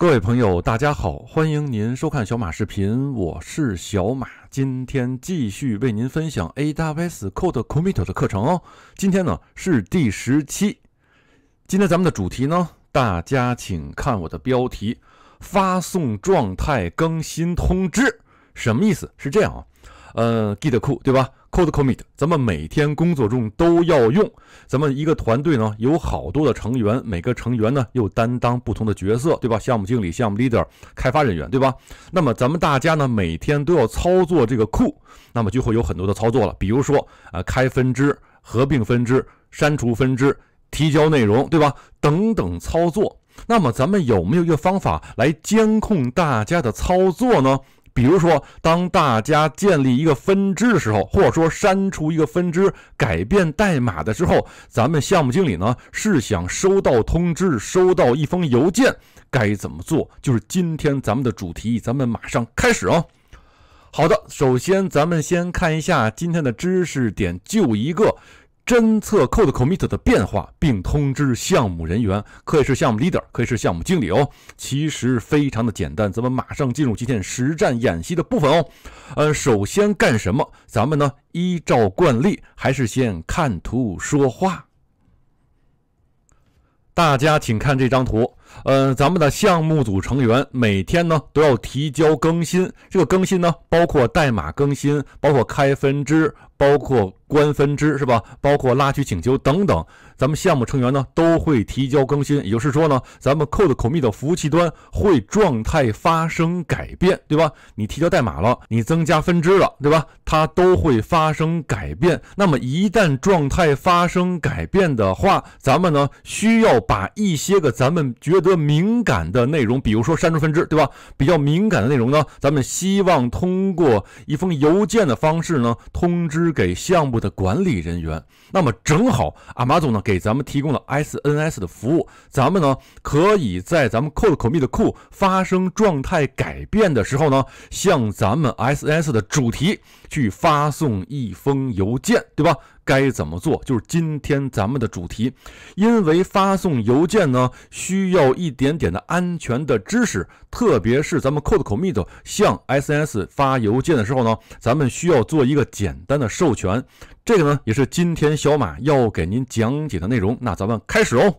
各位朋友，大家好，欢迎您收看小马视频，我是小马，今天继续为您分享 AWS CodeCommit 的课程哦。今天呢是第十期，今天咱们的主题呢，大家请看我的标题：发送状态更新通知，什么意思？是这样啊。呃，Git 库对吧？Code commit，咱们每天工作中都要用。咱们一个团队呢，有好多的成员，每个成员呢又担当不同的角色，对吧？项目经理、项目 leader、开发人员，对吧？那么咱们大家呢，每天都要操作这个库，那么就会有很多的操作了，比如说啊，开分支、合并分支、删除分支、提交内容，对吧？等等操作。那么咱们有没有一个方法来监控大家的操作呢？比如说，当大家建立一个分支的时候，或者说删除一个分支、改变代码的时候，咱们项目经理呢是想收到通知，收到一封邮件，该怎么做？就是今天咱们的主题，咱们马上开始啊！好的，首先咱们先看一下今天的知识点，就一个。侦测 code commit 的变化，并通知项目人员，可以是项目 leader，可以是项目经理哦。其实非常的简单，咱们马上进入今天实战演习的部分哦。呃，首先干什么？咱们呢，依照惯例，还是先看图说话。大家请看这张图。呃，咱们的项目组成员每天呢都要提交更新，这个更新呢，包括代码更新，包括开分支。包括关分支是吧？包括拉取请求等等，咱们项目成员呢都会提交更新。也就是说呢，咱们 Code i 密的服务器端会状态发生改变，对吧？你提交代码了，你增加分支了，对吧？它都会发生改变。那么一旦状态发生改变的话，咱们呢需要把一些个咱们觉得敏感的内容，比如说删除分支，对吧？比较敏感的内容呢，咱们希望通过一封邮件的方式呢通知。给项目的管理人员，那么正好，阿玛总呢给咱们提供了 SNS 的服务，咱们呢可以在咱们 CodeCommit 的库发生状态改变的时候呢，向咱们 SNS 的主题去发送一封邮件，对吧？该怎么做？就是今天咱们的主题，因为发送邮件呢需要一点点的安全的知识，特别是咱们 c o d e c o m m i t 向 SNS 发邮件的时候呢，咱们需要做一个简单的授权。这个呢也是今天小马要给您讲解的内容。那咱们开始哦。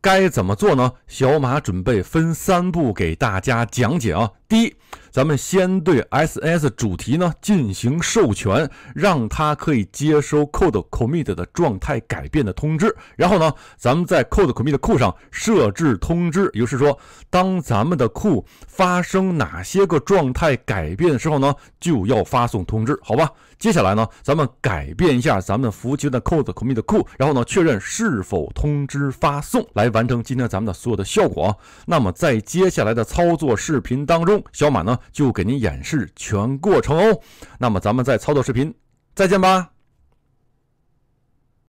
该怎么做呢？小马准备分三步给大家讲解啊。第一，咱们先对 SNS 主题呢进行授权，让它可以接收 Code Commit 的状态改变的通知。然后呢，咱们在 Code Commit 库上设置通知，也就是说，当咱们的库发生哪些个状态改变的时候呢，就要发送通知，好吧？接下来呢，咱们改变一下咱们服务器的 Code Commit 库，然后呢，确认是否通知发送，来完成今天咱们的所有的效果。那么在接下来的操作视频当中。小马呢，就给您演示全过程哦。那么，咱们在操作视频，再见吧。